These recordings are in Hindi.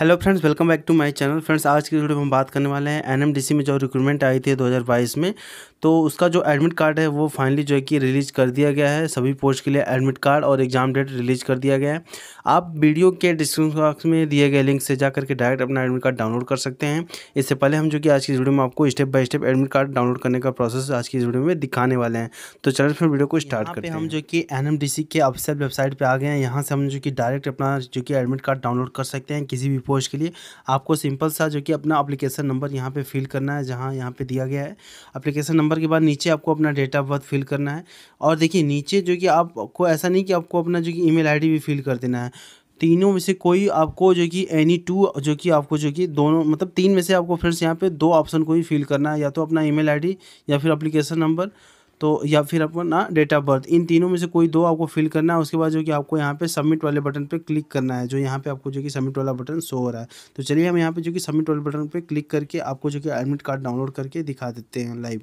hello friends welcome back to my channel friends आज की वीडियो में हम बात करने वाले हैं एनएमडीसी में जो रिक्रूटमेंट आई थी 2022 में तो उसका जो एडमिट कार्ड है वो फाइनली जो है कि रिलीज़ कर दिया गया है सभी पोस्ट के लिए एडमिट कार्ड और एग्जाम डेट रिलीज़ कर दिया गया है आप वीडियो के डिस्क्रिप्शन बॉक्स में दिए गए लिंक से जाकर के डायरेक्ट अपना एडमिट कार्ड डाउनलोड कर सकते हैं इससे पहले हम जो कि आज की वीडियो में आपको step by step admit card download करने का प्रोसेस आज की वीडियो में दिखाने वाले हैं तो चलो फिर वीडियो को स्टार्ट करते हैं हम जो कि एन के ऑफिसियल वेबसाइट पर आ गए हैं यहाँ से हम जो कि डायरेक्ट अपना जो कि एडमिट कार्ड डाउनलोड कर सकते हैं किसी भी पोस्ट के लिए आपको सिंपल सा जो कि अपना अप्लीकेशन नंबर यहाँ पर फिल करना है जहाँ यहाँ पर दिया गया है अप्लीकेशन नंबर के बाद नीचे आपको अपना डेट ऑफ बर्थ फिल करना है और देखिए नीचे जो कि आपको ऐसा नहीं कि आपको अपना जो कि ई मेल भी फिल कर देना है तीनों में से कोई आपको जो कि एनी टू जो कि आपको जो कि दोनों मतलब तीन में से आपको फ्रेंड्स यहाँ पे दो ऑप्शन को ही फिल करना है या तो अपना ईमेल आईडी या फिर अप्लीकेशन नंबर तो या फिर आपको ना डेट ऑफ बर्थ इन तीनों में से कोई दो आपको फिल करना है उसके बाद जो कि आपको यहाँ पे सबमिट वाले बटन पे क्लिक करना है जो यहाँ पे आपको जो कि सबमिट वाला बटन शो हो रहा है तो चलिए हम यहाँ पे जो कि सबमिट वाले बटन पे क्लिक करके आपको जो कि एडमिट कार्ड डाउनलोड करके दिखा देते हैं लाइव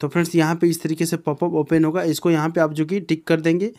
तो फ्रेंड्स यहाँ पे इस तरीके से पॉपअप ओपन होगा इसको यहाँ पे आप जो कि टिक कर देंगे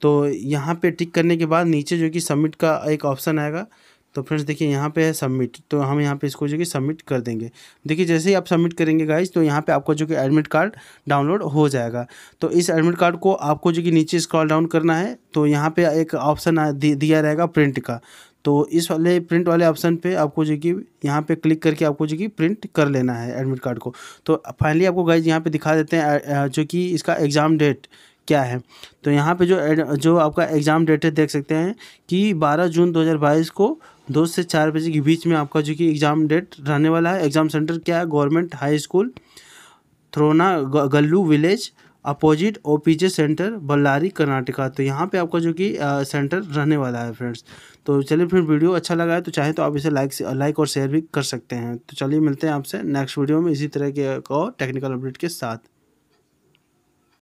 तो यहाँ पे टिक करने के बाद नीचे जो कि सबमिट का एक ऑप्शन आएगा तो फ्रेंड्स देखिए यहाँ पे है सबमिट तो हम यहाँ पे इसको जो कि सबमिट कर देंगे देखिए जैसे ही आप सबमिट करेंगे गाइज तो यहाँ पे आपको जो कि एडमिट कार्ड डाउनलोड हो जाएगा तो इस एडमिट कार्ड को आपको जो कि नीचे स्क्रॉल डाउन करना है तो यहाँ पे एक ऑप्शन दिया रहेगा प्रिंट का तो इस वाले प्रिंट वाले ऑप्शन पे आपको जो कि यहाँ पे क्लिक करके आपको जो कि प्रिंट कर लेना है एडमिट कार्ड को तो फाइनली आपको गाइज यहाँ पे दिखा देते हैं जो कि इसका एग्ज़ाम डेट क्या है तो यहाँ पे जो जो आपका एग्ज़ाम डेट है देख सकते हैं कि 12 जून 2022 को दो से चार बजे के बीच में आपका जो कि एग्ज़ाम डेट रहने वाला है एग्ज़ाम सेंटर क्या है government high school Toranagallu village opposite ओ सेंटर बल्लारी कर्नाटका तो यहाँ पे आपका जो कि सेंटर रहने वाला है फ्रेंड्स तो चलिए फिर वीडियो अच्छा लगा है तो चाहे तो आप इसे लाइक लाइक और शेयर भी कर सकते हैं तो चलिए मिलते हैं आपसे नेक्स्ट वीडियो में इसी तरह के और टेक्निकल अपडेट के साथ